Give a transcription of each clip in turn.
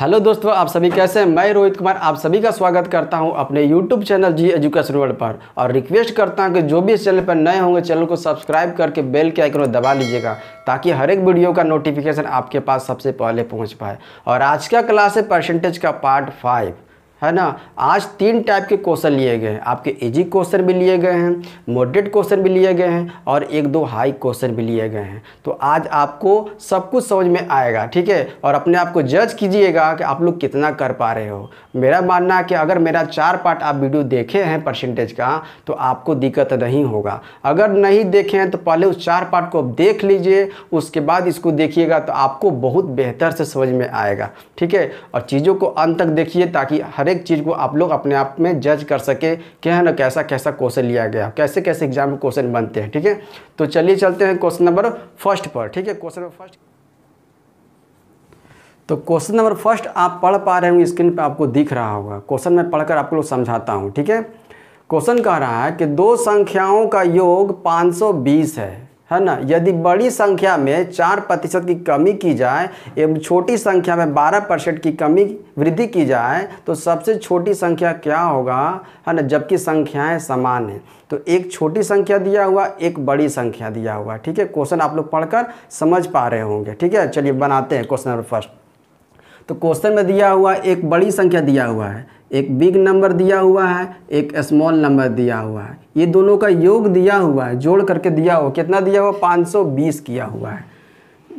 hello दोस्तों आप सभी कैसे हैं मैं रोहित कुमार आप सभी का स्वागत करता हूं अपने YouTube channel G education world पर और रिक्वेस्ट करता हूं कि जो भी इस चैनल पर नए होंगे चैनल को सब्सक्राइब करके बेल के आइकन को दबा लीजिएगा ताकि हर एक वीडियो का नोटिफिकेशन आपके पास सबसे पहले पहुंच पाए और आज का क्लास है परसेंटेज का पार्ट फाइव है ना आज तीन टाइप के क्वेश्चन लिए गए हैं आपके इजी क्वेश्चन भी लिए गए हैं मॉडरेट क्वेश्चन भी लिए गए हैं और एक दो हाई क्वेश्चन भी लिए गए हैं तो आज आपको सब कुछ समझ में आएगा ठीक है और अपने आप को जज कीजिएगा कि आप लोग कितना कर पा रहे हो मेरा मानना है कि अगर मेरा चार पार्ट आप वीडियो देखे हैं परसेंटेज का तो आपको दिक्कत नहीं होगा अगर नहीं देखे हैं तो पहले उस चार पार्ट को आप देख लीजिए उसके बाद इसको देखिएगा तो आपको बहुत बेहतर से समझ में आएगा ठीक है और चीज़ों को अंत तक देखिए ताकि हर हर एक चीज़ को आप लोग अपने आप में जज कर सके कि है ना कैसा कैसा क्वेश्चन लिया गया कैसे कैसे एग्जाम में क्वेश्चन बनते हैं ठीक है तो चलिए चलते हैं क्वेश्चन नंबर फर्स्ट पर ठीक है क्वेश्चन नंबर फर्स्ट तो क्वेश्चन नंबर फर्स्ट आप पढ़ पा रहे होंगे स्क्रीन पर आपको दिख रहा होगा क्वेश्चन मैं पढ़कर आपको समझाता हूँ ठीक है क्वेश्चन कह रहा है कि दो संख्याओं का योग 520 है है ना यदि बड़ी संख्या में चार प्रतिशत की कमी की जाए एवं छोटी संख्या में बारह परसेंट की कमी वृद्धि की जाए तो सबसे छोटी संख्या क्या होगा है ना जबकि संख्याएं समान हैं तो एक छोटी संख्या दिया हुआ एक बड़ी संख्या दिया हुआ ठीक है क्वेश्चन आप लोग पढ़कर समझ पा रहे होंगे ठीक है चलिए बनाते हैं क्वेश्चन नंबर फर्स्ट तो क्वेश्चन में दिया हुआ एक बड़ी संख्या दिया हुआ है एक बिग नंबर दिया हुआ है एक स्मॉल नंबर दिया हुआ है ये दोनों का योग दिया हुआ है जोड़ करके दिया हुआ कितना दिया हुआ 520 किया हुआ है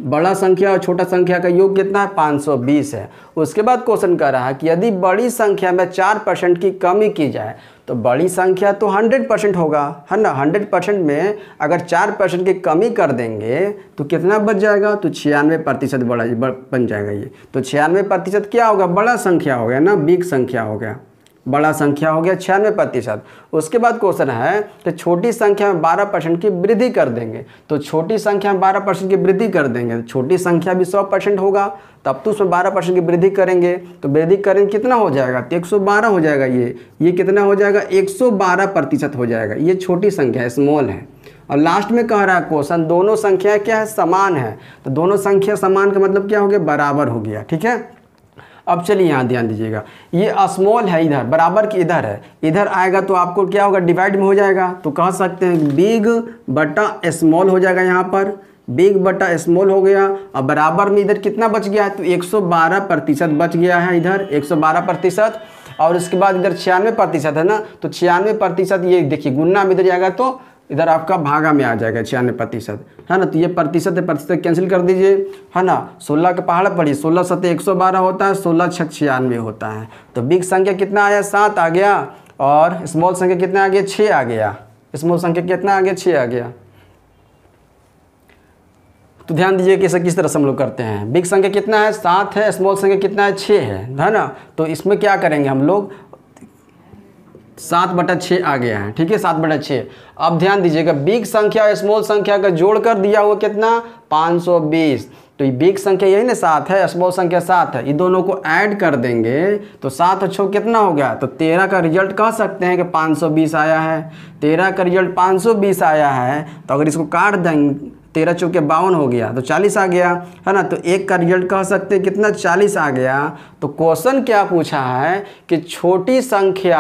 बड़ा संख्या और छोटा संख्या का योग कितना है 520 है उसके बाद क्वेश्चन कह रहा है कि यदि बड़ी संख्या में चार परसेंट की कमी की जाए तो बड़ी संख्या तो 100 परसेंट होगा है ना 100 परसेंट में अगर चार परसेंट की कमी कर देंगे तो कितना बच जाएगा तो छियानवे प्रतिशत बड़ा बन जाएगा ये तो छियानवे प्रतिशत क्या होगा बड़ा संख्या हो गया ना बिग संख्या हो गया बड़ा संख्या हो गया छियानवे प्रतिशत उसके बाद क्वेश्चन है कि तो छोटी संख्या में बारह परसेंट की वृद्धि कर देंगे तो छोटी संख्या में बारह परसेंट की वृद्धि कर देंगे छोटी संख्या भी सौ परसेंट होगा तब तो उसमें बारह परसेंट की वृद्धि करेंगे तो वृद्धि करेंगे कितना हो जाएगा तो एक सौ बारह हो जाएगा ये ये कितना हो जाएगा एक सौ बारह प्रतिशत हो जाएगा ये छोटी संख्या है स्मॉल है और लास्ट में कह रहा है क्वेश्चन दोनों संख्या क्या है समान है तो दोनों संख्या समान का मतलब क्या हो गया बराबर हो गया ठीक है अब चलिए यहाँ ध्यान दीजिएगा ये स्मॉल है इधर बराबर की इधर है इधर आएगा तो आपको क्या होगा डिवाइड में हो जाएगा तो कह सकते हैं बिग बटा स्मॉल हो जाएगा यहाँ पर बिग बटा स्मॉल हो गया और बराबर में इधर कितना बच गया है तो 112 प्रतिशत बच गया है इधर 112 प्रतिशत और उसके बाद इधर छियानवे प्रतिशत है ना तो छियानवे प्रतिशत ये देखिए गुन्ना में इधर जाएगा तो इधर आपका भागा में आ जाएगा छियानवे प्रतिशत है हाँ ना तो ये प्रतिशत प्रतिशत कैंसिल कर दीजिए है हाँ ना सोलह का पहाड़ पड़ी सोलह सत्य एक सौ बारह होता है सोलह छः छियानवे होता है तो बिग संख्या कितना आया सात आ गया और स्मॉल संख्या कितना आ गया छः आ गया स्मॉल संख्या कितना आ गया छः आ गया तो ध्यान दीजिए कि इसे किस तरह से हम लोग करते हैं बिग संख्या कितना है सात है स्मॉल संख्या कितना है छः है है हाँ ना तो इसमें क्या करेंगे हम लोग सात बटा छः आ गया है ठीक है सात बटा छः अब ध्यान दीजिएगा बिग संख्या और स्मॉल संख्या का जोड़ कर दिया हुआ कितना 520 तो ये बिग संख्या यही ना सात है स्मॉल संख्या सात है ये दोनों को ऐड कर देंगे तो सात और छः कितना हो गया तो तेरह का रिजल्ट कह सकते हैं कि 520 आया है तेरह का रिजल्ट 520 आया है तो अगर इसको काट देंगे तेरह चौके बावन हो गया तो चालीस आ गया है ना तो एक का रिजल्ट कह सकते हैं कितना चालीस आ गया तो क्वेश्चन क्या पूछा है कि छोटी संख्या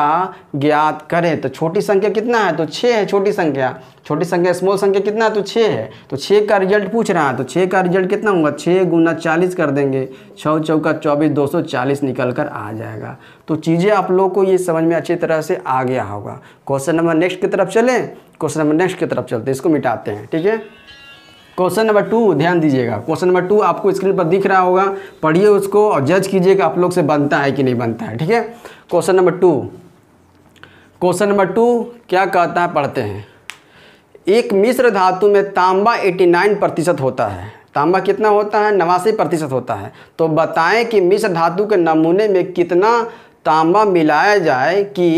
ज्ञात करें तो छोटी संख्या कितना है तो छः है छोटी संख्या छोटी संख्या स्मॉल संख्या कितना है तो छः है तो छः का रिजल्ट पूछ रहा है तो छः का रिजल्ट कितना होगा छः गुना चालीस कर देंगे छः चौका चौबीस दो सौ चालीस निकल कर आ जाएगा तो चीज़ें आप लोग को ये समझ में अच्छी तरह से आ गया होगा क्वेश्चन नंबर नेक्स्ट की तरफ चलें क्वेश्चन नंबर नेक्स्ट की तरफ चलते इसको मिटाते हैं ठीक है क्वेश्चन नंबर टू ध्यान दीजिएगा क्वेश्चन नंबर टू आपको स्क्रीन पर दिख रहा होगा पढ़िए उसको और जज कीजिए कि आप लोग से बनता है कि नहीं बनता है ठीक है question number two question number two क्या कहता है पढ़ते हैं एक मिश्र धातु में तांबा 89 प्रतिशत होता है तांबा कितना होता है नवासी प्रतिशत होता है तो बताएं कि मिश्र धातु के नमूने में कितना तांबा मिलाया जाए कि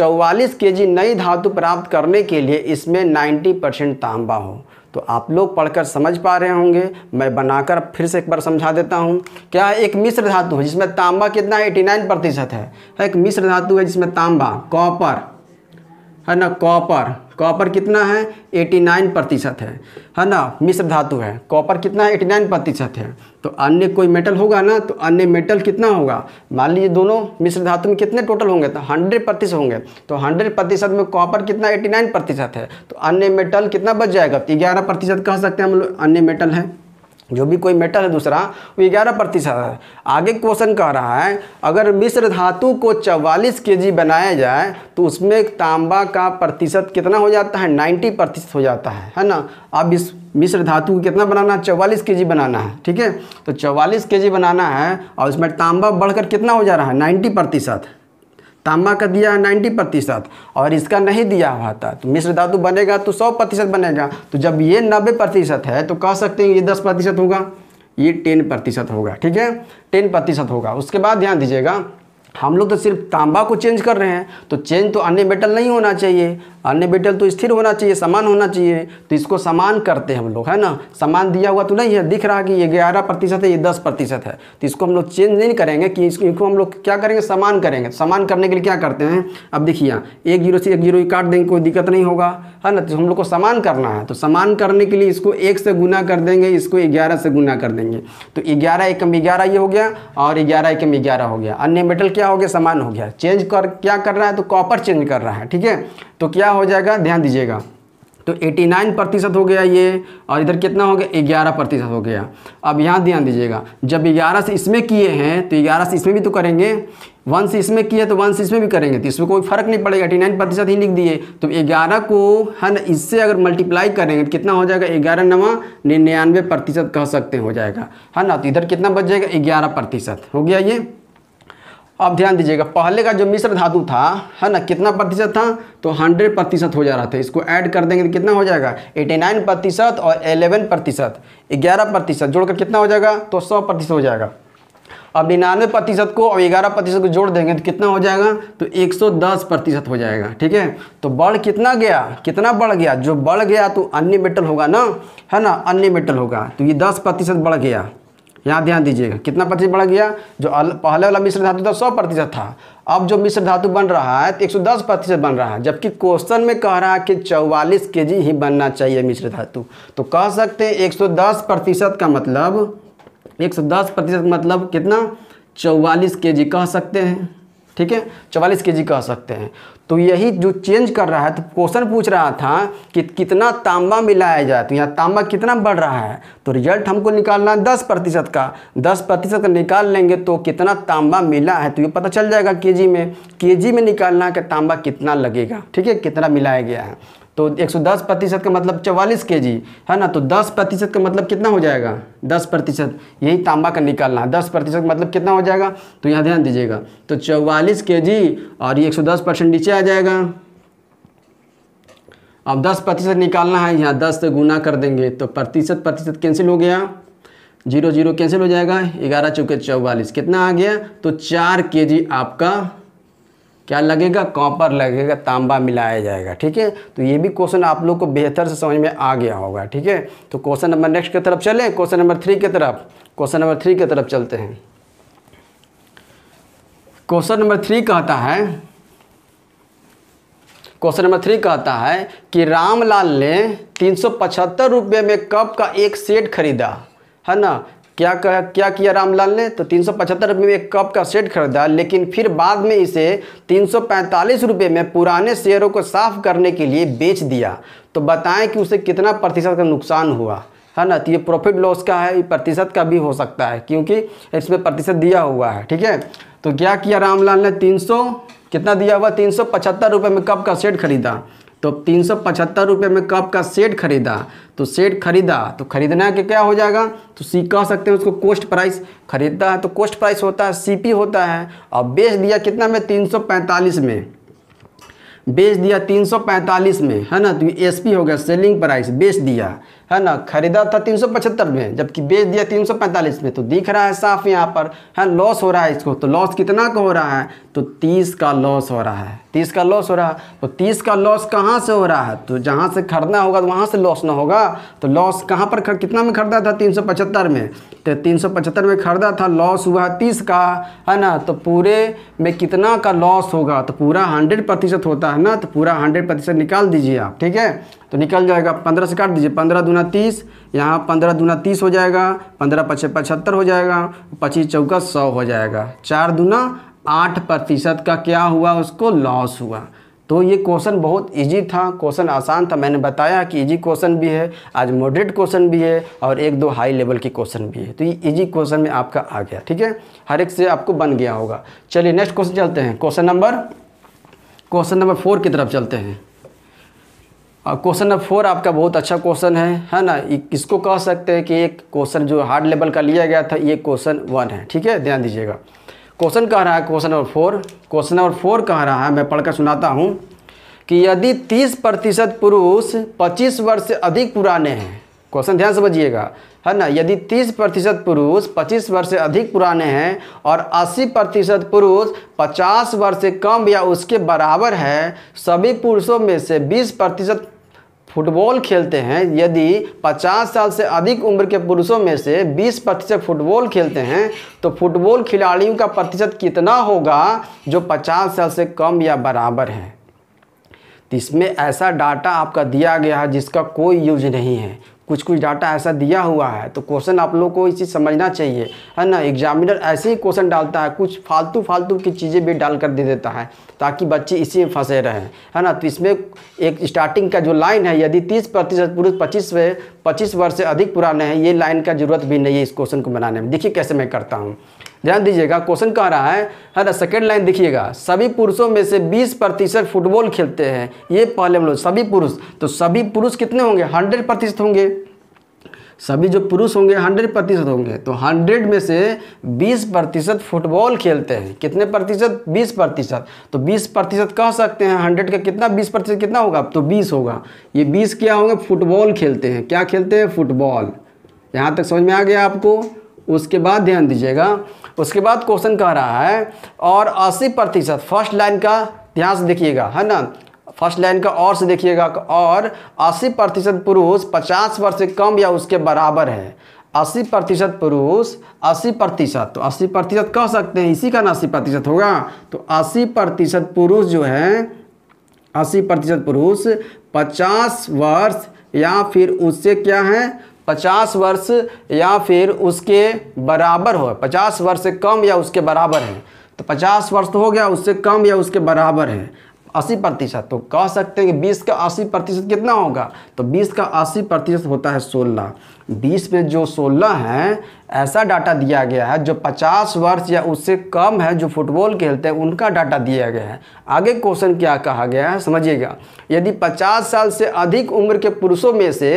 44 केजी नई धातु प्राप्त करने के लिए इसमें 90 परसेंट तांबा हो तो आप लोग पढ़कर समझ पा रहे होंगे मैं बनाकर फिर से एक बार समझा देता हूँ क्या एक मिश्र धातु है जिसमें तांबा कितना एटी नाइन प्रतिशत है एक मिश्र धातु है जिसमें तांबा कॉपर है ना कॉपर कॉपर कितना है 89 प्रतिशत है है ना मिश्र धातु है कॉपर कितना है 89 प्रतिशत है तो अन्य कोई मेटल होगा ना तो अन्य मेटल कितना होगा मान लीजिए दोनों मिश्र धातु में कितने टोटल होंगे तो 100 प्रतिशत होंगे तो 100 प्रतिशत में कॉपर कितना 89 प्रतिशत है तो अन्य मेटल कितना बच जाएगा ग्यारह प्रतिशत कह सकते हैं हम लोग अन्य मेटल है जो भी कोई मेटल है दूसरा वो ग्यारह प्रतिशत है आगे क्वेश्चन कह रहा है अगर मिश्र धातु को 44 के बनाया जाए तो उसमें तांबा का प्रतिशत कितना हो जाता है 90 प्रतिशत हो जाता है है ना अब इस मिश्र धातु को कितना बनाना है चौवालीस के बनाना है ठीक है तो चवालीस के बनाना है और इसमें तांबा बढ़कर कितना हो जा रहा है नाइन्टी प्रतिशत तांबा का दिया है नाइन्टी प्रतिशत और इसका नहीं दिया हुआ था तो मिश्र धातु बनेगा तो सौ प्रतिशत बनेगा तो जब ये नब्बे प्रतिशत है तो कह सकते हैं ये दस प्रतिशत होगा ये टेन प्रतिशत होगा ठीक है टेन प्रतिशत होगा उसके बाद ध्यान दीजिएगा हम लोग तो सिर्फ तांबा को चेंज कर रहे हैं तो चेंज तो अन्य मेटल नहीं होना चाहिए अन्य मेटल तो स्थिर होना चाहिए समान होना चाहिए तो इसको समान करते हैं हम लोग है ना समान दिया हुआ तो नहीं है दिख रहा कि ये ग्यारह प्रतिशत है ये दस प्रतिशत है तो इसको हम लोग चेंज नहीं करेंगे कि इसको हम लोग क्या करेंगे समान करेंगे समान करने के लिए क्या करते हैं अब देखिए एक जीरो से एक जीरो काट देंगे कोई दिक्कत नहीं होगा है हाँ ना तो हम लोग को समान करना है तो समान करने के लिए इसको एक से गुना कर देंगे इसको ग्यारह से गुना कर देंगे तो ग्यारह एकम ग्यारह ये हो गया और ग्यारह एकम ग्यारह हो गया अन्य मेटल क्या हो गया समान हो गया चेंज कर क्या कर रहा है तो कॉपर चेंज कर रहा है ठीक है तो क्या हो जाएगा ध्यान दीजिएगा तो 89 प्रतिशत हो गया ये और इधर कितना हो गया ग्यारह प्रतिशत हो गया अब यहाँ ध्यान दीजिएगा जब ग्यारह से इसमें किए हैं तो ग्यारह से इसमें भी तो करेंगे वंश इसमें किए तो वंस इसमें भी करेंगे तो इसमें कोई फर्क नहीं पड़ेगा एटी नाइन प्रतिशत ही लिख दिए तो ग्यारह को है ना इससे अगर मल्टीप्लाई करेंगे तो कितना हो जाएगा ग्यारह नवा निन्यानवे प्रतिशत कह सकते हो जाएगा है हाँ ना तो इधर कितना बच जाएगा ग्यारह प्रतिशत हो गया ये अब ध्यान दीजिएगा पहले का जो मिश्र धातु था है हाँ ना कितना प्रतिशत था तो 100 प्रतिशत हो जा रहा था इसको ऐड कर देंगे तो कितना हो जाएगा 89 प्रतिशत और 11 प्रतिशत ग्यारह प्रतिशत जोड़कर कितना हो जाएगा तो 100 प्रतिशत हो जाएगा अब निन्यानवे प्रतिशत को और ग्यारह प्रतिशत को जोड़ देंगे तो कितना हो जाएगा तो 110 प्रतिशत हो जाएगा ठीक है तो बल कितना गया कितना बढ़ गया जो बढ़ गया तो अन्य मेटल होगा ना है ना अन्य मेटल होगा तो ये दस प्रतिशत बढ़ गया यहाँ ध्यान दीजिएगा कितना प्रतिशत बढ़ गया जो पहले वाला मिश्र धातु था सौ प्रतिशत था अब जो मिश्र धातु बन रहा है तो एक सौ दस प्रतिशत बन रहा है जबकि क्वेश्चन में कह रहा है कि चौवालीस के जी ही बनना चाहिए मिश्र धातु तो कह सकते हैं एक सौ दस प्रतिशत का मतलब एक सौ दस प्रतिशत मतलब कितना चौवालीस के जी कह सकते हैं ठीक है चौवालीस के जी कह सकते हैं तो यही जो चेंज कर रहा है तो क्वेश्चन पूछ रहा था कि कितना तांबा मिलाया जाए तो यहाँ तांबा कितना बढ़ रहा है तो रिजल्ट हमको निकालना है दस प्रतिशत का दस प्रतिशत का निकाल लेंगे तो कितना तांबा मिला है तो ये पता चल जाएगा केजी में केजी में निकालना है कि तांबा कितना लगेगा ठीक है कितना मिलाया गया है तो 110 प्रतिशत का मतलब 44 के जी है ना तो 10 प्रतिशत का मतलब कितना हो जाएगा 10 प्रतिशत यही तांबा का निकालना है 10 प्रतिशत मतलब कितना हो जाएगा तो यहाँ ध्यान दीजिएगा तो 44 के जी और ये 110 परसेंट नीचे आ जाएगा अब 10 प्रतिशत निकालना है यहाँ 10 से गुना कर देंगे तो प्रतिशत प्रतिशत कैंसिल हो गया जीरो जीरो कैंसिल हो जाएगा ग्यारह चौके चौवालीस कितना आ गया तो चार के जी आपका क्या लगेगा कॉपर लगेगा तांबा मिलाया जाएगा ठीक है तो ये भी क्वेश्चन आप लोग को बेहतर से समझ में आ गया होगा ठीक है तो क्वेश्चन नंबर नेक्स्ट की तरफ चलें क्वेश्चन नंबर थ्री की तरफ क्वेश्चन नंबर थ्री की तरफ चलते हैं क्वेश्चन नंबर थ्री कहता है क्वेश्चन नंबर थ्री कहता है कि रामलाल ने तीन सौ पचहत्तर रुपये में कप का एक सेट खरीदा है ना क्या क्या किया रामलाल ने तो तीन सौ में एक कप का सेट खरीदा लेकिन फिर बाद में इसे तीन सौ में पुराने शेयरों को साफ करने के लिए बेच दिया तो बताएं कि उसे कितना प्रतिशत का नुकसान हुआ है ना तो ये प्रॉफिट लॉस का है ये प्रतिशत का भी हो सकता है क्योंकि इसमें प्रतिशत दिया हुआ है ठीक है तो क्या किया रामलाल ने तीन कितना दिया हुआ तीन सौ में कप का सेट खरीदा तो तीन सौ पचहत्तर रुपये में कप का सेट खरीदा तो सेट खरीदा तो खरीदना के क्या हो जाएगा तो सी कह सकते हैं उसको कोस्ट प्राइस खरीदता है तो कोस्ट प्राइस होता है सीपी होता है और बेच दिया कितना में तीन सौ पैंतालीस में बेच दिया 345 में है ना तो ये एस हो गया सेलिंग प्राइस बेच दिया है ना खरीदा था 375 में जबकि बेच दिया 345 में तो दिख रहा है साफ यहाँ पर है लॉस हो रहा है इसको तो लॉस कितना का हो रहा है तो 30 का लॉस हो रहा है तीस का लॉस हो रहा तो तीस का लॉस कहाँ से हो रहा है तो जहाँ से खरीदना होगा तो वहाँ से लॉस ना होगा तो लॉस कहाँ पर खर, कितना में खरीदा था तीन सौ पचहत्तर में तो तीन सौ पचहत्तर में खरीदा था लॉस हुआ है तीस का है ना तो पूरे में कितना का लॉस होगा तो पूरा हंड्रेड प्रतिशत होता है ना तो पूरा हंड्रेड प्रतिशत निकाल दीजिए आप ठीक है तो निकल जाएगा पंद्रह से काट दीजिए पंद्रह दूना तीस यहाँ पंद्रह दूना तीस हो जाएगा पंद्रह पचे पचहत्तर हो जाएगा पच्चीस चौका सौ हो जाएगा चार दूना आठ प्रतिशत का क्या हुआ उसको लॉस हुआ तो ये क्वेश्चन बहुत इजी था क्वेश्चन आसान था मैंने बताया कि इजी क्वेश्चन भी है आज मॉडरेट क्वेश्चन भी है और एक दो हाई लेवल के क्वेश्चन भी है तो ये इजी क्वेश्चन में आपका आ गया ठीक है हर एक से आपको बन गया होगा चलिए नेक्स्ट क्वेश्चन चलते हैं question number question number four की तरफ चलते हैं क्वेश्चन नंबर फोर आपका बहुत अच्छा क्वेश्चन है है ना इसको कह सकते हैं कि एक क्वेश्चन जो हार्ड लेवल का लिया गया था ये क्वेश्चन वन है ठीक है ध्यान दीजिएगा क्वेश्चन कह रहा है question number four question number four कह रहा है मैं पढ़कर सुनाता हूँ कि यदि तीस प्रतिशत पुरुष पच्चीस वर्ष से अधिक पुराने हैं क्वेश्चन ध्यान समझिएगा है ना यदि तीस प्रतिशत पुरुष पच्चीस वर्ष से अधिक पुराने हैं और अस्सी प्रतिशत पुरुष पचास वर्ष से कम या उसके बराबर है सभी पुरुषों में से बीस प्रतिशत फुटबॉल खेलते हैं यदि 50 साल से अधिक उम्र के पुरुषों में से 20 प्रतिशत फुटबॉल खेलते हैं तो फुटबॉल खिलाड़ियों का प्रतिशत कितना होगा जो 50 साल से कम या बराबर है तो इसमें ऐसा डाटा आपका दिया गया है जिसका कोई यूज नहीं है कुछ कुछ डाटा ऐसा दिया हुआ है तो क्वेश्चन आप लोग को इसी चीज़ समझना चाहिए है ना एग्जामिनर ऐसे ही क्वेश्चन डालता है कुछ फालतू फालतू की चीज़ें भी डाल कर दे देता है ताकि बच्चे इसी में फंसे रहें है ना तो इसमें एक स्टार्टिंग का जो लाइन है यदि तीस प्रतिशत पुरुष पच्चीस पच्चीस वर्ष से अधिक पुराने हैं ये लाइन का जरूरत भी नहीं है इस क्वेश्चन को बनाने में देखिए कैसे मैं करता हूँ ध्यान दीजिएगा क्वेश्चन कह रहा है है ना सेकेंड लाइन देखिएगा सभी पुरुषों में से 20 प्रतिशत फुटबॉल खेलते हैं ये पहले हम सभी पुरुष तो सभी पुरुष कितने होंगे 100 प्रतिशत होंगे सभी जो पुरुष होंगे 100 प्रतिशत होंगे तो 100 में से 20 प्रतिशत फुटबॉल खेलते हैं कितने प्रतिशत 20 प्रतिशत तो 20 प्रतिशत कह सकते हैं 100 का कितना 20 प्रतिशत कितना होगा तो 20 होगा ये 20 क्या होंगे फुटबॉल खेलते हैं क्या खेलते हैं फुटबॉल यहाँ तक समझ में आ गया आपको उसके बाद ध्यान दीजिएगा उसके बाद क्वेश्चन कह रहा है और 80 प्रतिशत फर्स्ट लाइन का ध्यान से देखिएगा है ना फर्स्ट लाइन का और से देखिएगा और 80 प्रतिशत पुरुष 50 वर्ष से कम या उसके बराबर है 80 प्रतिशत पुरुष 80 प्रतिशत तो 80 प्रतिशत कह सकते हैं इसी का ना अस्सी प्रतिशत होगा तो 80 प्रतिशत पुरुष जो है 80 प्रतिशत पुरुष 50 वर्ष या फिर उससे क्या है पचास वर्ष या फिर उसके बराबर हो पचास वर्ष से कम या उसके बराबर है तो पचास वर्ष तो हो गया उससे कम या उसके बराबर है अस्सी प्रतिशत तो कह सकते हैं कि बीस का अस्सी प्रतिशत कितना होगा तो बीस का अस्सी प्रतिशत होता है सोलह बीस में जो सोलह है ऐसा डाटा दिया गया है जो 50 वर्ष या उससे कम है जो फुटबॉल खेलते हैं उनका डाटा दिया गया है आगे क्वेश्चन क्या कहा गया है समझिएगा यदि 50 साल से अधिक उम्र के पुरुषों में से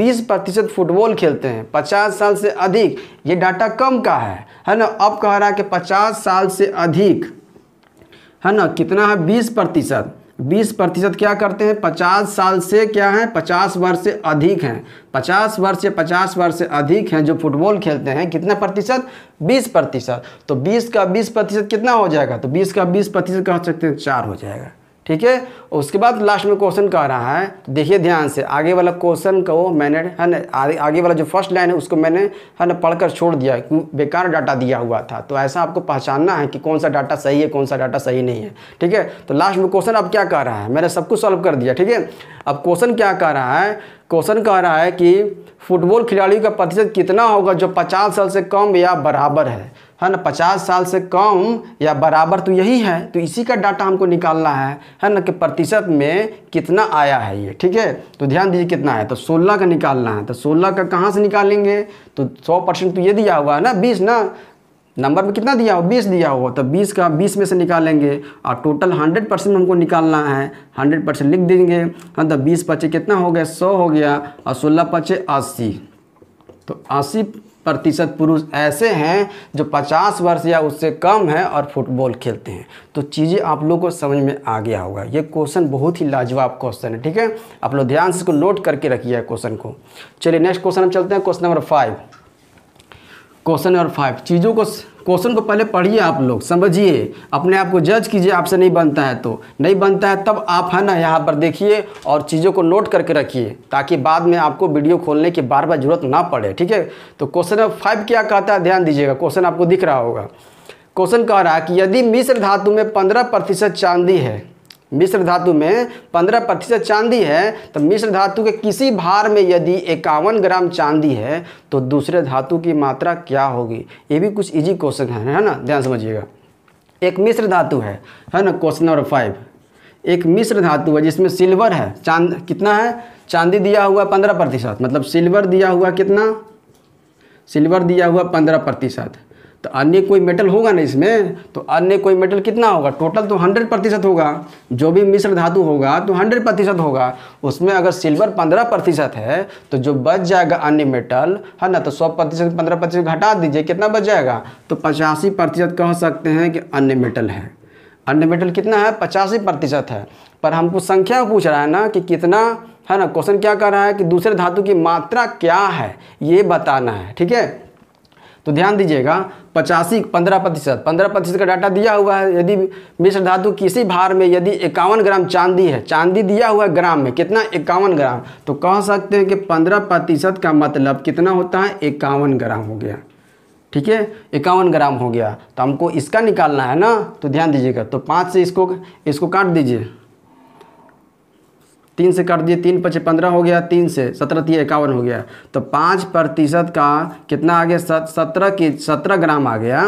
20 प्रतिशत फुटबॉल खेलते हैं 50 साल से अधिक ये डाटा कम का है है ना अब कह रहा है कि 50 साल से अधिक है ना कितना है बीस प्रतिशत बीस प्रतिशत क्या करते हैं पचास साल से क्या हैं पचास वर्ष से अधिक हैं पचास वर्ष से पचास वर्ष से अधिक हैं जो फुटबॉल खेलते हैं कितना प्रतिशत बीस प्रतिशत तो बीस का बीस प्रतिशत कितना हो जाएगा तो बीस का बीस प्रतिशत कह सकते हैं चार हो जाएगा ठीक है उसके बाद लास्ट में क्वेश्चन कह रहा है देखिए ध्यान से आगे वाला क्वेश्चन को मैंने है ना आगे वाला जो फर्स्ट लाइन है उसको मैंने है ना पढ़कर छोड़ दिया बेकार डाटा दिया हुआ था तो ऐसा आपको पहचानना है कि कौन सा डाटा सही है कौन सा डाटा सही नहीं है ठीक है तो लास्ट में क्वेश्चन अब क्या कह रहा है मैंने सब कुछ सॉल्व कर दिया ठीक है अब क्वेश्चन क्या कह रहा है क्वेश्चन कह रहा है कि फुटबॉल खिलाड़ियों का प्रतिशत कितना होगा जो पचास साल से कम या बराबर है है ना पचास साल से कम या बराबर तो यही है तो इसी का डाटा हमको निकालना है है ना कि प्रतिशत में कितना आया है ये ठीक है तो ध्यान दीजिए कितना है तो सोलह का निकालना है तो सोलह का कहाँ से निकालेंगे तो सौ परसेंट तो ये दिया हुआ है ना बीस ना नंबर में कितना दिया हो बीस दिया हो तो बीस का बीस में से निकालेंगे और टोटल हंड्रेड परसेंट हमको निकालना है हंड्रेड परसेंट लिख देंगे हाँ तो बीस पचे कितना हो गया सौ हो गया और सोलह पचे अस्सी तो अस्सी प्रतिशत पुरुष ऐसे हैं जो 50 वर्ष या उससे कम हैं और फुटबॉल खेलते हैं तो चीज़ें आप लोग को समझ में आ गया होगा ये क्वेश्चन बहुत ही लाजवाब क्वेश्चन है ठीक है आप लोग ध्यान से इसको नोट करके रखिए क्वेश्चन को चलिए नेक्स्ट क्वेश्चन हम चलते हैं question number five question number five चीज़ों को क्वेश्चन को पहले पढ़िए आप लोग समझिए अपने आप को जज कीजिए आपसे नहीं बनता है तो नहीं बनता है तब आप है ना यहाँ पर देखिए और चीज़ों को नोट करके रखिए ताकि बाद में आपको वीडियो खोलने की बार बार जरूरत ना पड़े ठीक है तो क्वेश्चन नंबर फाइव क्या कहता है ध्यान दीजिएगा क्वेश्चन आपको दिख रहा होगा क्वेश्चन कह रहा है कि यदि मिश्र धातु में पंद्रह प्रतिशत चांदी है मिश्र धातु में 15 प्रतिशत चांदी है तो मिश्र धातु के किसी भार में यदि इक्यावन ग्राम चांदी है तो दूसरे धातु की मात्रा क्या होगी ये भी कुछ इजी क्वेश्चन है है ना ध्यान समझिएगा एक मिश्र धातु है है ना क्वेश्चन नंबर फाइव एक मिश्र धातु है जिसमें सिल्वर है चांद कितना है चांदी दिया हुआ पंद्रह प्रतिशत मतलब सिल्वर दिया हुआ कितना सिल्वर दिया हुआ पंद्रह प्रतिशत तो अन्य कोई मेटल होगा ना इसमें तो अन्य कोई मेटल कितना होगा टोटल तो 100 प्रतिशत होगा जो भी मिश्र धातु होगा तो 100 प्रतिशत होगा उसमें अगर सिल्वर 15 प्रतिशत है तो जो बच जाएगा अन्य मेटल है ना तो 100 प्रतिशत पंद्रह प्रतिशत घटा दीजिए कितना बच जाएगा तो पचासी प्रतिशत कह सकते हैं कि अन्य मेटल है अन्य मेटल कितना है पचासी प्रतिशत है पर हमको संख्या पूछ रहा है ना कि कितना है ना क्वेश्चन क्या कर रहा है कि दूसरे धातु की मात्रा क्या है ये बताना है ठीक है तो ध्यान दीजिएगा पचासी पंद्रह प्रतिशत पंद्रह प्रतिशत का डाटा दिया हुआ है यदि मिश्र धातु किसी भार में यदि इक्यावन ग्राम चांदी है चांदी दिया हुआ है ग्राम में कितना इक्यावन ग्राम तो कह सकते हैं कि पंद्रह प्रतिशत का मतलब कितना होता है इक्यावन ग्राम हो गया ठीक है इक्यावन ग्राम हो गया तो हमको इसका निकालना है ना तो ध्यान दीजिएगा तो पाँच से इसको इसको काट दीजिए तीन से कर दिए तीन पचे पंद्रह हो गया तीन से सत्रह तीन इक्यावन हो गया तो पाँच प्रतिशत का कितना आ गया सत्रह की सत्रह ग्राम आ गया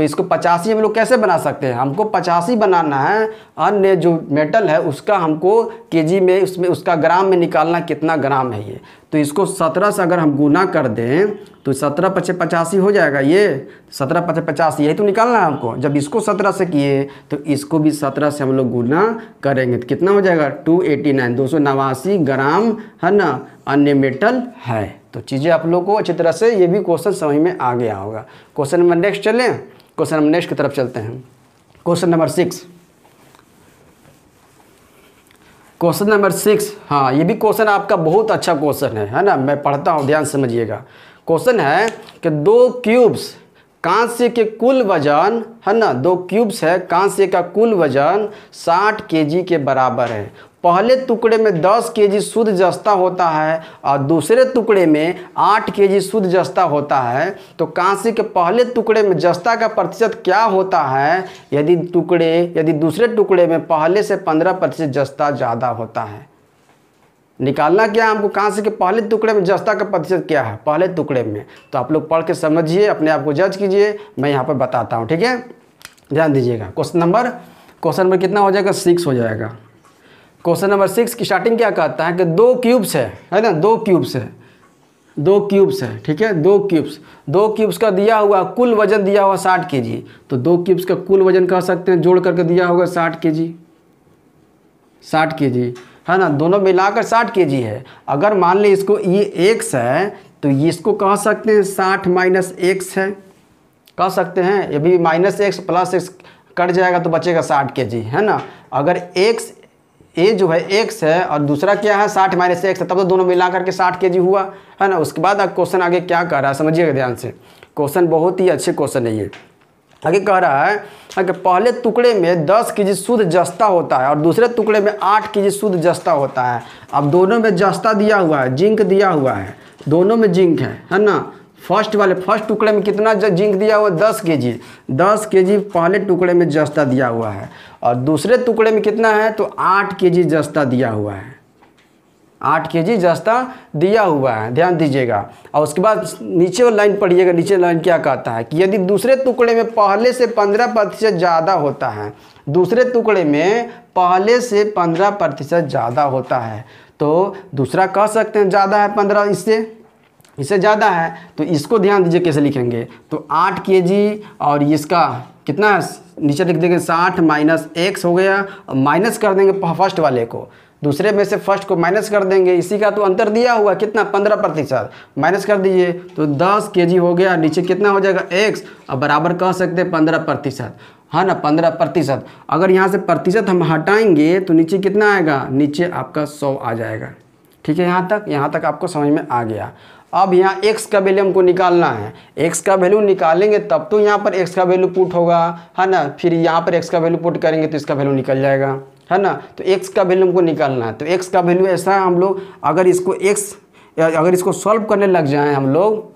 तो इसको पचासी हम लोग कैसे बना सकते हैं हमको पचासी बनाना है अन्य जो मेटल है उसका हमको केजी में उसमें उसका ग्राम में निकालना कितना ग्राम है ये तो इसको सत्रह से अगर हम गुना कर दें तो सत्रह पचे पचासी हो जाएगा ये सत्रह पचे पचासी यही तो निकालना है हमको जब इसको सत्रह से किए तो इसको भी सत्रह से हम लोग गुना करेंगे तो कितना हो जाएगा टू एटी नाइन दो सौ नवासी ग्राम है ना अन्य मेटल है तो चीज़ें आप लोग को अच्छी तरह से ये भी क्वेश्चन समझ में आ गया होगा क्वेश्चन नंबर नेक्स्ट चलें क्वेश्चन हम नेक्स्ट की तरफ चलते हैं question number six question number six हाँ ये भी क्वेश्चन आपका बहुत अच्छा क्वेश्चन है है ना मैं पढ़ता हूँ ध्यान समझिएगा क्वेश्चन है कि दो क्यूब्स कांस्य के कुल वजन है ना दो क्यूब्स है कांस्य का कुल वजन 60 केजी के बराबर है पहले टुकड़े में 10 केजी शुद्ध जस्ता होता है और दूसरे टुकड़े में 8 केजी शुद्ध जस्ता होता है तो कांस्य के पहले टुकड़े में जस्ता का प्रतिशत क्या होता है यदि टुकड़े यदि दूसरे टुकड़े में पहले से 15 प्रतिशत जस्ता ज़्यादा होता है निकालना क्या है हमको कहाँ से कि पहले टुकड़े में जस्ता का प्रतिशत क्या है पहले टुकड़े में तो आप लोग पढ़ के समझिए अपने आप को जज कीजिए मैं यहाँ पर बताता हूँ ठीक है ध्यान दीजिएगा क्वेश्चन नंबर क्वेश्चन नंबर कितना हो जाएगा सिक्स हो जाएगा क्वेश्चन नंबर सिक्स की स्टार्टिंग क्या कहता है कि दो क्यूब्स है है ना दो क्यूब्स है दो क्यूब्स है ठीक है दो क्यूब्स दो क्यूब्स का दिया हुआ कुल वजन दिया हुआ साठ के जी तो दो क्यूब्स का कुल वजन कह सकते हैं जोड़ करके दिया होगा साठ के जी साठ के जी है ना दोनों मिलाकर साठ के जी है अगर मान लें इसको ये एक्स है तो ये इसको कह सकते हैं साठ माइनस एक्स है कह सकते हैं ये भी minus X plus X cut जाएगा तो बचेगा साठ के जी है ना अगर एक्स ए जो है एक्स है और दूसरा क्या है साठ माइनस एक्स है तब तो दोनों मिला करके साठ के जी हुआ है ना उसके बाद अब क्वेश्चन आगे क्या कर रहा है समझिएगा ध्यान से क्वेश्चन बहुत ही अच्छे क्वेश्चन है ये आगे कह रहा है कि पहले टुकड़े में 10 के जी शुद्ध जस्ता होता है और दूसरे टुकड़े में 8 के जी शुद्ध जस्ता होता है अब दोनों में जस्ता दिया हुआ है जिंक दिया हुआ है दोनों में जिंक है है ना फर्स्ट वाले फर्स्ट टुकड़े में कितना जिंक दिया हुआ है दस के जी दस के जी पहले टुकड़े में जस्ता दिया हुआ है और दूसरे टुकड़े में कितना है तो आठ के जी जस्ता दिया हुआ है आठ के जी जस्ता दिया हुआ है ध्यान दीजिएगा और उसके बाद नीचे वो लाइन पढ़िएगा नीचे लाइन क्या कहता है कि यदि दूसरे टुकड़े में पहले से पंद्रह प्रतिशत ज़्यादा होता है दूसरे टुकड़े में पहले से पंद्रह प्रतिशत ज़्यादा होता है तो दूसरा कह सकते हैं ज़्यादा है पंद्रह इससे इससे ज़्यादा है तो इसको ध्यान दीजिए कैसे लिखेंगे तो आठ के जी और इसका कितना नीचे लिख देंगे साठ माइनस एक्स हो गया और माइनस कर देंगे फर्स्ट वाले को दूसरे में से फर्स्ट को माइनस कर देंगे इसी का तो अंतर दिया हुआ कितना पंद्रह प्रतिशत माइनस कर दीजिए तो दस के जी हो गया नीचे कितना हो जाएगा एक्स अब बराबर कह सकते हैं पंद्रह प्रतिशत हाँ ना पंद्रह प्रतिशत अगर यहाँ से प्रतिशत हम हटाएंगे तो नीचे कितना आएगा नीचे आपका सौ आ जाएगा ठीक है यहाँ तक यहाँ तक आपको समझ में आ गया अब यहाँ x का वैल्यू हमको निकालना है x का वैल्यू निकालेंगे तब तो यहाँ पर x का वैल्यू पुट होगा है हाँ ना फिर यहाँ पर x का वैल्यू पुट करेंगे तो इसका वैल्यू निकल जाएगा है ना तो एक्स का वैल्यू हमको निकालना है तो एक्स का वैल्यू ऐसा है हम लोग अगर इसको एक्स अगर इसको सॉल्व करने लग जाएँ हम लोग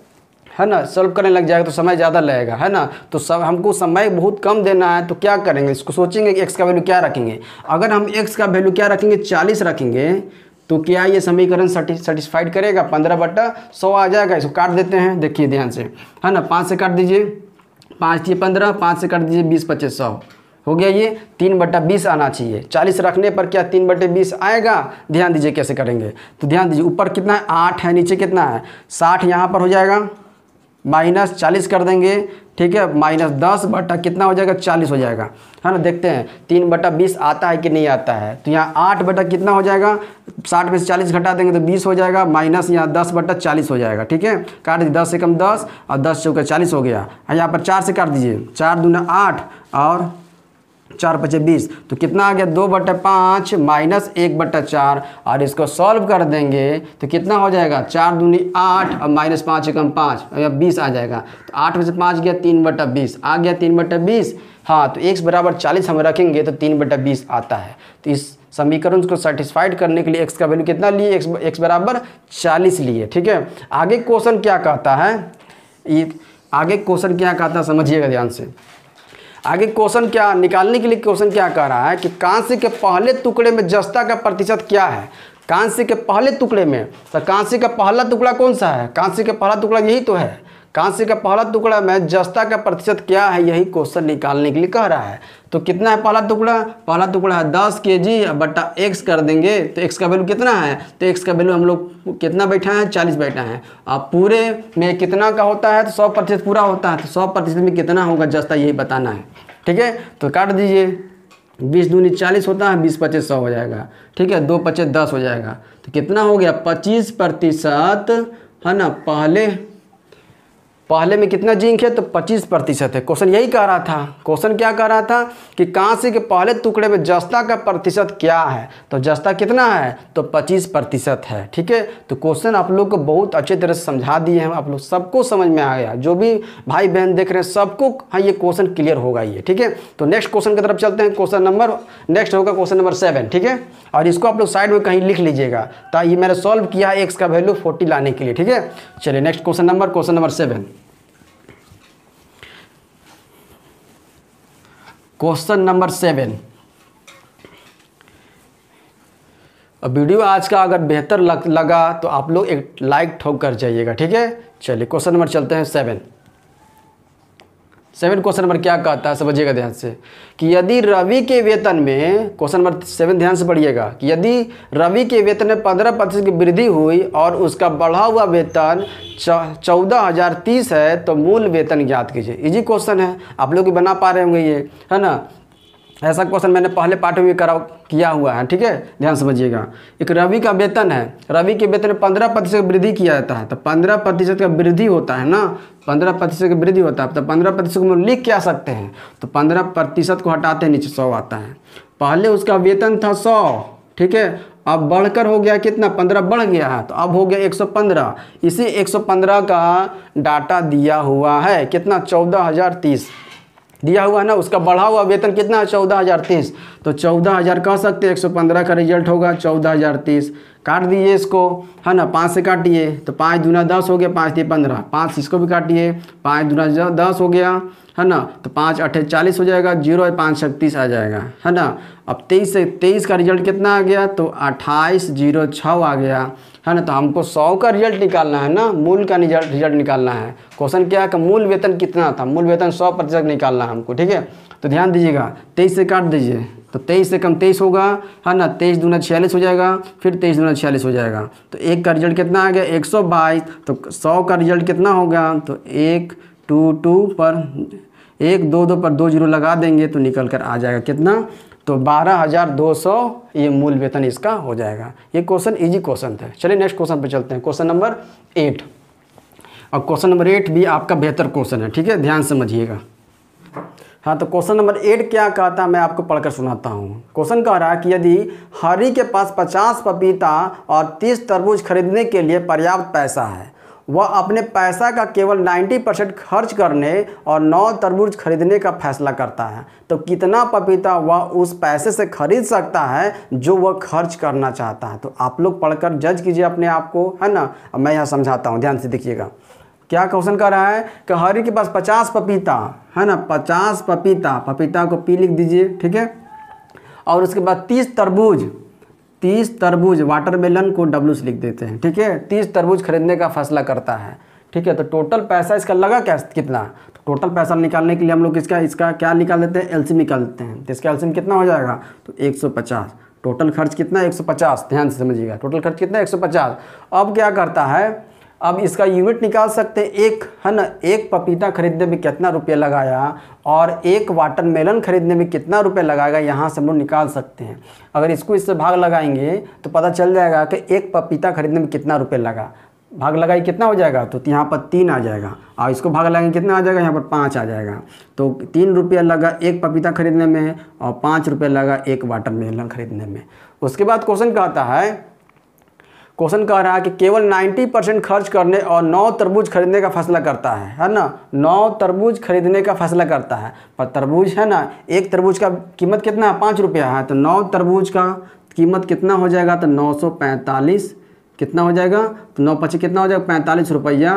है ना सॉल्व करने लग जाएगा तो समय ज़्यादा लगेगा है ना तो सब हमको समय बहुत कम देना है तो क्या करेंगे इसको सोचेंगे कि एक्स का वैल्यू क्या रखेंगे अगर हम एक्स का वैल्यू क्या रखेंगे चालीस रखेंगे तो क्या ये समीकरण सेटिस्फाइड करेगा पंद्रह बट्टा सौ आ जाएगा इसको काट देते हैं देखिए ध्यान से है ना पाँच से काट दीजिए पाँच दिए पंद्रह पाँच से काट दीजिए बीस पच्चीस सौ हो गया ये तीन बट्टा बीस आना चाहिए चालीस रखने पर क्या तीन बटे बीस आएगा ध्यान दीजिए कैसे करेंगे तो ध्यान दीजिए ऊपर कितना है आठ है नीचे कितना है साठ यहाँ पर हो जाएगा माइनस चालीस कर देंगे ठीक है माइनस दस बटा कितना हो जाएगा चालीस हो जाएगा है ना देखते हैं तीन बटा बीस आता है कि नहीं आता है तो यहाँ आठ बटा कितना हो जाएगा साठ में से चालीस घटा देंगे तो बीस हो जाएगा माइनस यहाँ दस बटा चालीस हो जाएगा ठीक है काट दीजिए दस से कम दस और दस चौके चालीस हो गया यहाँ पर चार से काट दीजिए चार दूना आठ और चार पचे बीस तो कितना आ गया दो बटे पाँच माइनस एक बटा चार और इसको सॉल्व कर देंगे तो कितना हो जाएगा चार दूनी आठ और माइनस पाँच एकम पाँच या बीस आ जाएगा तो आठ से पाँच गया तीन बटा बीस आ गया तीन बटा बीस हाँ तो एक बराबर चालीस हम रखेंगे तो तीन बटा बीस आता है तो इस समीकरण को सेटिस्फाइड करने के लिए एक्स का वैल्यू कितना लिए एक्स बराबर चालीस लिए ठीक है आगे क्वेश्चन क्या कहता है ये आगे क्वेश्चन क्या कहता है समझिएगा ध्यान से आगे क्वेश्चन क्या निकालने के लिए क्वेश्चन क्या कह रहा है कि कांस्य के पहले टुकड़े में जस्ता का प्रतिशत क्या है कांस्य के पहले टुकड़े में तो कांसी का पहला टुकड़ा कौन सा है कांसी का पहला टुकड़ा यही तो है कांस्य का पहला टुकड़ा में जस्ता का प्रतिशत क्या है यही क्वेश्चन निकालने के लिए कह रहा है तो कितना है पहला टुकड़ा पहला टुकड़ा है दस के जी बट्टा एक्स कर देंगे तो एक्स का वैल्यू कितना है तो एक्स का वैल्यू हम लोग कितना बैठा है चालीस बैठा है अब पूरे में कितना का होता है तो सौ प्रतिशत पूरा होता है तो सौ प्रतिशत में कितना होगा जस्ता यही बताना है ठीक है तो काट दीजिए बीस दूनी चालीस होता है बीस पच्चीस सौ हो जाएगा ठीक है दो पच्चीस दस हो जाएगा तो कितना हो गया पच्चीस प्रतिशत है ना पहले पहले में कितना जिंक है तो 25 प्रतिशत है क्वेश्चन यही कह रहा था क्वेश्चन क्या कह रहा था कि कांसे के पहले टुकड़े में जस्ता का प्रतिशत क्या है तो जस्ता कितना है तो 25 प्रतिशत है ठीक है तो क्वेश्चन आप लोग को बहुत अच्छे तरह से समझा दिए हैं आप लोग सबको समझ में आ गया जो भी भाई बहन देख रहे हैं सबको हाँ ये क्वेश्चन क्लियर होगा ये ठीक है तो नेक्स्ट क्वेश्चन की तरफ चलते हैं क्वेश्चन नंबर नेक्स्ट होगा क्वेश्चन नंबर सेवन ठीक है और इसको आप लोग साइड में कहीं लिख लीजिएगा ताकि मैंने सॉल्व किया है एक्स का वैल्यू फोर्टी लाने के लिए ठीक है चलिए next question number question number seven question number seven video आज का अगर बेहतर लग, लगा तो आप लोग एक लाइक ठोक कर जाइएगा ठीक है चलिए क्वेश्चन नंबर चलते हैं सेवन सेवन क्वेश्चन नंबर क्या कहता है समझिएगा ध्यान से कि यदि रवि के वेतन में क्वेश्चन नंबर सेवन ध्यान से पढ़िएगा कि यदि रवि के वेतन में पंद्रह प्रतिशत की वृद्धि हुई और उसका बढ़ा हुआ वेतन चौदह हज़ार तीस है तो मूल वेतन ज्ञात कीजिए इजी क्वेश्चन है आप लोग बना पा रहे होंगे ये है ना ऐसा क्वेश्चन मैंने पहले पार्ट में भी करा किया हुआ है ठीक है ध्यान समझिएगा एक रवि का वेतन है रवि के वेतन में पंद्रह प्रतिशत वृद्धि किया जाता है तो पंद्रह प्रतिशत का वृद्धि होता है ना पंद्रह प्रतिशत की वृद्धि होता है तो पंद्रह प्रतिशत को लिख क्या सकते हैं तो पंद्रह प्रतिशत को हटाते नीचे सौ आता है पहले उसका वेतन था सौ ठीक है अब बढ़कर हो गया कितना पंद्रह बढ़ गया है तो अब हो गया एक सौ पंद्रह इसी एक सौ पंद्रह का डाटा दिया हुआ है कितना चौदह हज़ार तीस दिया हुआ ना उसका बढ़ा हुआ वेतन कितना है चौदह हज़ार तीस तो चौदह हज़ार कह सकते हैं एक सौ पंद्रह का रिजल्ट होगा चौदह हज़ार तीस काट दीजिए इसको है ना पाँच से काटिए तो पाँच दूना दस हो गया पाँच दिए पंद्रह पाँच इसको भी काटिए पाँच दूना दस हो गया है ना तो पाँच अट्ठे चालीस हो जाएगा जीरो और पाँच छत्तीस आ जाएगा है ना अब तेईस से तेईस का रिजल्ट कितना आ गया तो अट्ठाईस जीरो छः आ गया है ना तो हमको सौ का रिजल्ट निकालना है ना मूल का रिजल्ट निकालना है क्वेश्चन क्या है कि मूल वेतन कितना था मूल वेतन सौ प्रतिशत निकालना है हमको ठीक है तो ध्यान दीजिएगा तेईस से काट दीजिए तो तेईस से कम तेईस होगा है ना तेईस दूना छियालीस हो जाएगा फिर तेईस दूना छियालीस हो जाएगा तो एक का रिजल्ट कितना आ गया एक सौ बाईस तो सौ का रिजल्ट कितना होगा तो एक टू टू पर एक दो दो पर दो जीरो लगा देंगे तो निकल कर आ जाएगा कितना तो बारह हज़ार दो सौ ये मूल वेतन इसका हो जाएगा ये क्वेश्चन इजी क्वेश्चन था चलिए नेक्स्ट क्वेश्चन पर चलते हैं क्वेश्चन नंबर एट और क्वेश्चन नंबर एट भी आपका बेहतर क्वेश्चन है ठीक है ध्यान समझिएगा हाँ तो क्वेश्चन नंबर एट क्या कहता है मैं आपको पढ़कर सुनाता हूँ क्वेश्चन कह रहा है कि यदि हरी के पास 50 पपीता और 30 तरबूज खरीदने के लिए पर्याप्त पैसा है वह अपने पैसा का केवल 90 परसेंट खर्च करने और नौ तरबूज खरीदने का फैसला करता है तो कितना पपीता वह उस पैसे से खरीद सकता है जो वह खर्च करना चाहता है तो आप लोग पढ़कर जज कीजिए अपने आप को है ना मैं यहाँ समझाता हूँ ध्यान से देखिएगा क्या क्वेश्चन कर रहा है कि हरि के पास पचास पपीता है ना पचास पपीता पपीता को पी लिख दीजिए ठीक है और उसके बाद तीस तरबूज तीस तरबूज वाटरमेलन को डब्लू से लिख देते हैं ठीक है तीस तरबूज खरीदने का फैसला करता है ठीक है तो टोटल पैसा इसका लगा क्या कितना तो टोटल पैसा निकालने के लिए हम लोग इसका इसका क्या निकाल देते हैं एलसीएम निकाल देते हैं तो इसका एलसीएम कितना हो जाएगा तो 150 टोटल खर्च कितना 150 ध्यान से समझिएगा टोटल खर्च कितना 150 अब क्या करता है अब इसका यूनिट निकाल सकते हैं एक है ना एक पपीता खरीदने में कितना रुपया लगाया और एक वाटर मेलन खरीदने में कितना रुपया लगाएगा यहाँ से हम लोग निकाल सकते हैं अगर इसको इससे भाग लगाएंगे तो पता चल जाएगा कि एक पपीता खरीदने में कितना रुपया लगा भाग लगाई कितना हो जाएगा तो यहाँ पर तीन आ जाएगा और इसको भाग लगाएंगे कितना आ जाएगा यहाँ पर पाँच आ जाएगा तो तीन रुपया लगा एक पपीता खरीदने में और पाँच रुपया लगा एक वाटर मेलन खरीदने में उसके बाद क्वेश्चन कहता है क्वेश्चन कह रहा है कि केवल 90 परसेंट खर्च करने और नौ तरबूज खरीदने का फैसला करता है है ना नौ तरबूज खरीदने का फैसला करता है पर तरबूज है ना एक तरबूज का कीमत कितना है पाँच रुपया है तो नौ तरबूज का कीमत कितना हो जाएगा तो नौ कितना हो जाएगा तो नौ पच्चीस कितना हो जाएगा पैंतालीस रुपया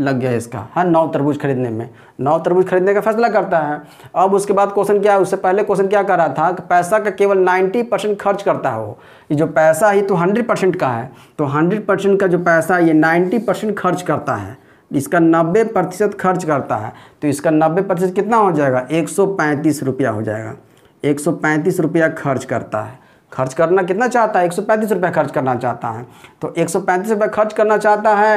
लग गया इसका है हाँ, नौ तरबूज खरीदने में नौ तरबूज खरीदने का फैसला करता है अब उसके बाद क्वेश्चन क्या है उससे पहले क्वेश्चन क्या कर रहा था कि पैसा का केवल नाइन्टी परसेंट खर्च करता है वो ये जो पैसा है तो हंड्रेड परसेंट का है तो हंड्रेड परसेंट का जो पैसा ये नाइन्टी परसेंट खर्च करता है इसका नब्बे प्रतिशत खर्च करता है तो इसका नब्बे प्रतिशत कितना हो जाएगा एक सौ पैंतीस रुपया हो जाएगा एक सौ पैंतीस रुपया खर्च करता है खर्च करना कितना चाहता है एक सौ खर्च करना चाहता है तो एक सौ खर्च करना चाहता है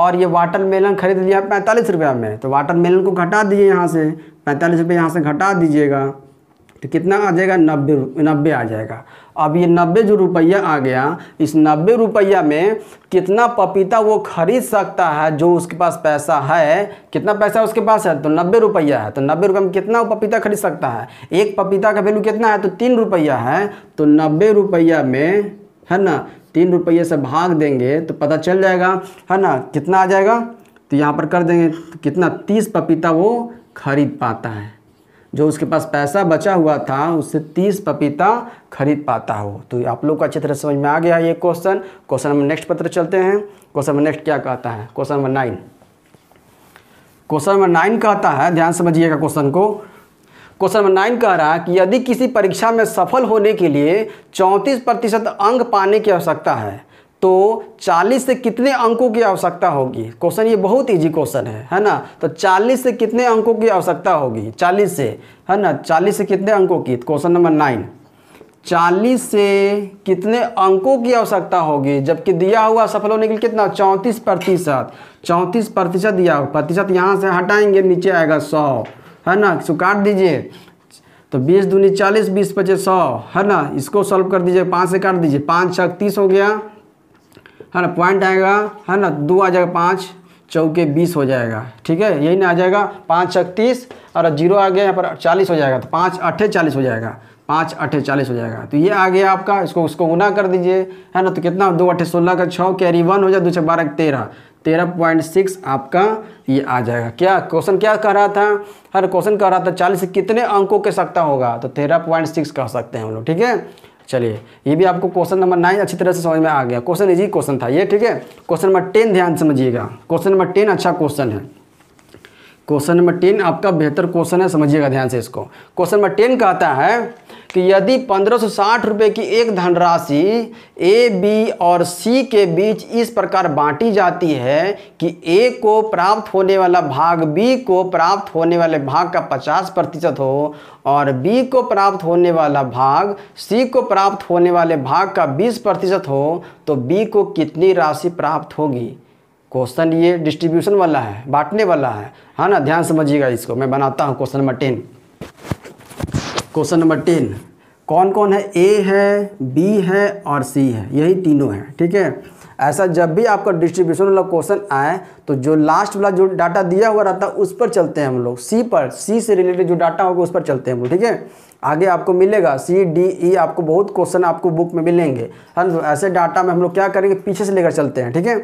और ये वाटर मेलन खरीद लिया पैंतालीस रुपये में तो वाटर मेलन को घटा दीजिए यहाँ से पैंतालीस रुपये यहाँ से घटा दीजिएगा तो कितना आ जाएगा नब्बे नब्बे आ जाएगा अब ये नब्बे जो रुपया आ गया इस नब्बे रुपया में कितना पपीता वो खरीद सकता है जो उसके पास पैसा है कितना पैसा उसके पास है तो नब्बे रुपया है तो नब्बे रुपये में कितना वो पपीता खरीद सकता है एक पपीता का वैल्यू कितना है तो तीन रुपया है तो नब्बे रुपया में है ना तीन रुपये से भाग देंगे तो पता चल जाएगा है ना कितना आ जाएगा तो यहाँ पर कर देंगे तो कितना तीस पपीता वो खरीद पाता है जो उसके पास पैसा बचा हुआ था उससे तीस पपीता खरीद पाता हो तो आप लोग को अच्छी तरह समझ में आ गया ये क्वेश्चन क्वेश्चन नंबर नेक्स्ट पत्र चलते हैं क्वेश्चन नंबर नेक्स्ट क्या कहता है question number nine question number nine कहता है ध्यान समझिएगा क्वेश्चन को क्वेश्चन नंबर नाइन कह रहा है कि यदि किसी परीक्षा में सफल होने के लिए चौंतीस प्रतिशत अंक पाने की आवश्यकता है तो 40 से कितने अंकों की आवश्यकता होगी क्वेश्चन ये बहुत इजी क्वेश्चन है है ना तो 40 से कितने अंकों की आवश्यकता होगी 40 से है ना 40 से कितने अंकों की क्वेश्चन नंबर नाइन 40 से कितने अंकों की आवश्यकता होगी जबकि दिया हुआ सफल होने के लिए कितना चौंतीस प्रतिशत चौंतीस प्रतिशत दिया प्रतिशत यहाँ से हटाएंगे नीचे आएगा सौ है ना सो काट दीजिए तो बीस दूनी चालीस बीस पचे सौ है ना इसको सॉल्व कर दीजिए पाँच से काट दीजिए पाँच छः तीस हो गया है ना पॉइंट आएगा है ना दो आ जाएगा पाँच चौके बीस हो जाएगा ठीक है यही ना आ जाएगा पाँच छत्तीस और जीरो आ गया यहाँ पर चालीस हो जाएगा तो पाँच अट्ठे चालीस हो जाएगा पाँच अट्ठे चालीस हो जाएगा तो ये आ गया आपका इसको उसको गुना कर दीजिए है ना तो कितना दो अट्ठे सोलह का छः कैरी वन हो जाए दो छः बारह तेरह तेरह पॉइंट सिक्स आपका ये आ जाएगा क्या क्वेश्चन क्या कह रहा था हर क्वेश्चन कह रहा था चालीस कितने अंकों के सकता होगा तो तेरह पॉइंट सिक्स कह सकते हैं हम लोग ठीक है चलिए ये भी आपको क्वेश्चन नंबर नाइन अच्छी तरह से समझ में आ गया क्वेश्चन इजी क्वेश्चन था ये ठीक है क्वेश्चन नंबर टेन ध्यान समझिएगा क्वेश्चन नंबर टेन अच्छा क्वेश्चन है क्वेश्चन नंबर टेन आपका बेहतर क्वेश्चन है समझिएगा ध्यान से इसको क्वेश्चन नंबर टेन कहता है कि यदि पंद्रह रुपए की एक धनराशि ए बी और सी के बीच इस प्रकार बांटी जाती है कि ए को प्राप्त होने वाला भाग बी को प्राप्त होने वाले भाग का 50 प्रतिशत हो और बी को प्राप्त होने वाला भाग सी को प्राप्त होने वाले भाग का 20 प्रतिशत हो तो बी को कितनी राशि प्राप्त होगी क्वेश्चन ये डिस्ट्रीब्यूशन वाला है बांटने वाला है है हाँ ना ध्यान समझिएगा इसको मैं बनाता हूँ question number ten question number ten कौन कौन है ए है बी है और सी है यही तीनों हैं ठीक है ऐसा जब भी आपका डिस्ट्रीब्यूशन वाला क्वेश्चन आए तो जो लास्ट वाला जो डाटा दिया हुआ रहता है उस पर चलते हैं हम लोग सी पर सी से रिलेटेड जो डाटा होगा उस पर चलते हैं हम लोग ठीक है आगे आपको मिलेगा सी डी ई आपको बहुत क्वेश्चन आपको बुक में मिलेंगे हम ऐसे डाटा में हम लोग क्या करेंगे पीछे से लेकर चलते हैं ठीक है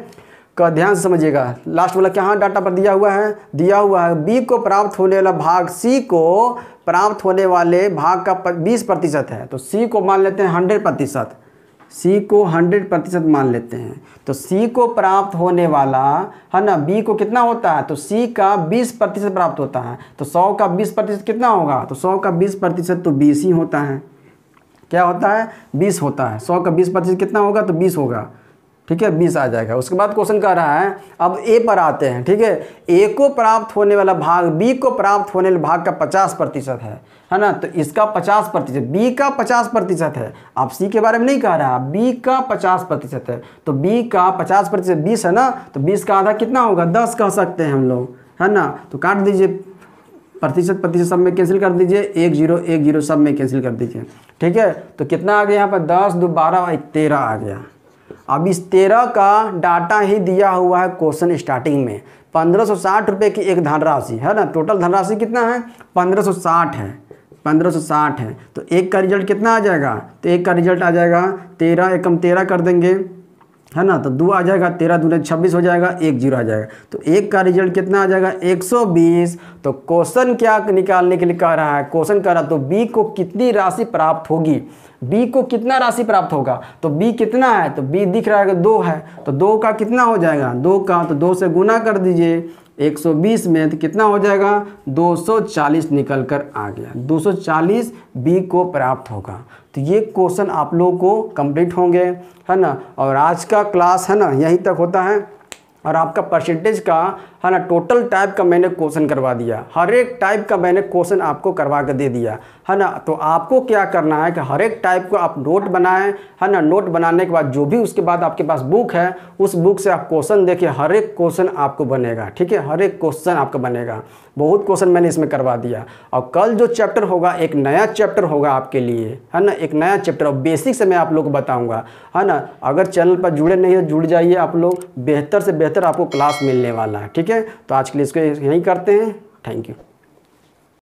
का ध्यान से समझिएगा लास्ट वाला क्या डाटा पर दिया हुआ है दिया हुआ है बी को प्राप्त होने वाला भाग सी को प्राप्त होने वाले भाग का बीस प्रतिशत है तो सी को मान लेते हैं हंड्रेड प्रतिशत सी को हंड्रेड प्रतिशत मान लेते हैं तो सी को प्राप्त होने वाला है ना बी को कितना होता है तो सी का बीस प्रतिशत प्राप्त होता है तो सौ का बीस प्रतिशत कितना होगा तो सौ का बीस प्रतिशत तो बीस ही होता है क्या होता है बीस होता है सौ का बीस प्रतिशत कितना होगा तो बीस होगा ठीक है बीस आ जाएगा उसके बाद क्वेश्चन कह रहा है अब ए पर आते हैं ठीक है ए को प्राप्त होने वाला भाग बी को प्राप्त होने वाले भाग का पचास प्रतिशत है है ना तो इसका पचास प्रतिशत बी का पचास प्रतिशत है आप सी के बारे में नहीं कह रहा बी का पचास प्रतिशत है तो बी का पचास प्रतिशत बीस है ना तो बीस का आधा कितना होगा दस कह सकते हैं हम लोग है ना तो काट दीजिए प्रतिशत प्रतिशत सब में कैंसिल कर दीजिए एक जीरो एक जीरो सब में कैंसिल कर दीजिए ठीक है तो कितना आ गया यहाँ पर दस दो बारह तेरह आ गया अब इस तेरह का डाटा ही दिया हुआ है क्वेश्चन स्टार्टिंग में पंद्रह सौ साठ रुपये की एक धनराशि है ना टोटल धनराशि कितना है पंद्रह सौ साठ है पंद्रह सौ साठ है तो एक का रिजल्ट कितना आ जाएगा तो एक का रिजल्ट आ जाएगा तेरह एकम तेरह कर देंगे है ना तो दो आ जाएगा तेरह दूने छब्बीस हो जाएगा एक जीरो आ जाएगा तो एक का रिजल्ट कितना आ जाएगा एक सौ बीस तो क्वेश्चन क्या निकालने के लिए कह रहा है क्वेश्चन कह रहा है तो बी को कितनी राशि प्राप्त होगी बी को कितना राशि प्राप्त होगा तो बी कितना है तो बी दिख रहा है कि दो है तो दो का कितना हो जाएगा दो का तो दो से गुना कर दीजिए 120 में तो कितना हो जाएगा 240 निकल कर आ गया 240 बी को प्राप्त होगा तो ये क्वेश्चन आप लोगों को कंप्लीट होंगे है ना और आज का क्लास है ना यहीं तक होता है और आपका परसेंटेज का है हाँ ना टोटल टाइप का मैंने क्वेश्चन करवा दिया हर एक टाइप का मैंने क्वेश्चन आपको करवा कर दे दिया है हाँ ना तो आपको क्या करना है कि हर एक टाइप को आप नोट बनाएं है हाँ ना नोट बनाने के बाद जो भी उसके बाद आपके पास बुक है उस बुक से आप क्वेश्चन देखिए हर एक क्वेश्चन आपको बनेगा ठीक है हर एक क्वेश्चन आपका बनेगा बहुत क्वेश्चन मैंने इसमें करवा दिया और कल जो चैप्टर होगा एक नया चैप्टर होगा आपके लिए है ना एक नया चैप्टर और बेसिक से मैं आप लोग को बताऊँगा है ना अगर चैनल पर जुड़े नहीं है जुड़ जाइए आप लोग बेहतर से बेहतर आपको क्लास मिलने वाला है ठीक है है तो आज के लिए इसको यहीं करते हैं थैंक यू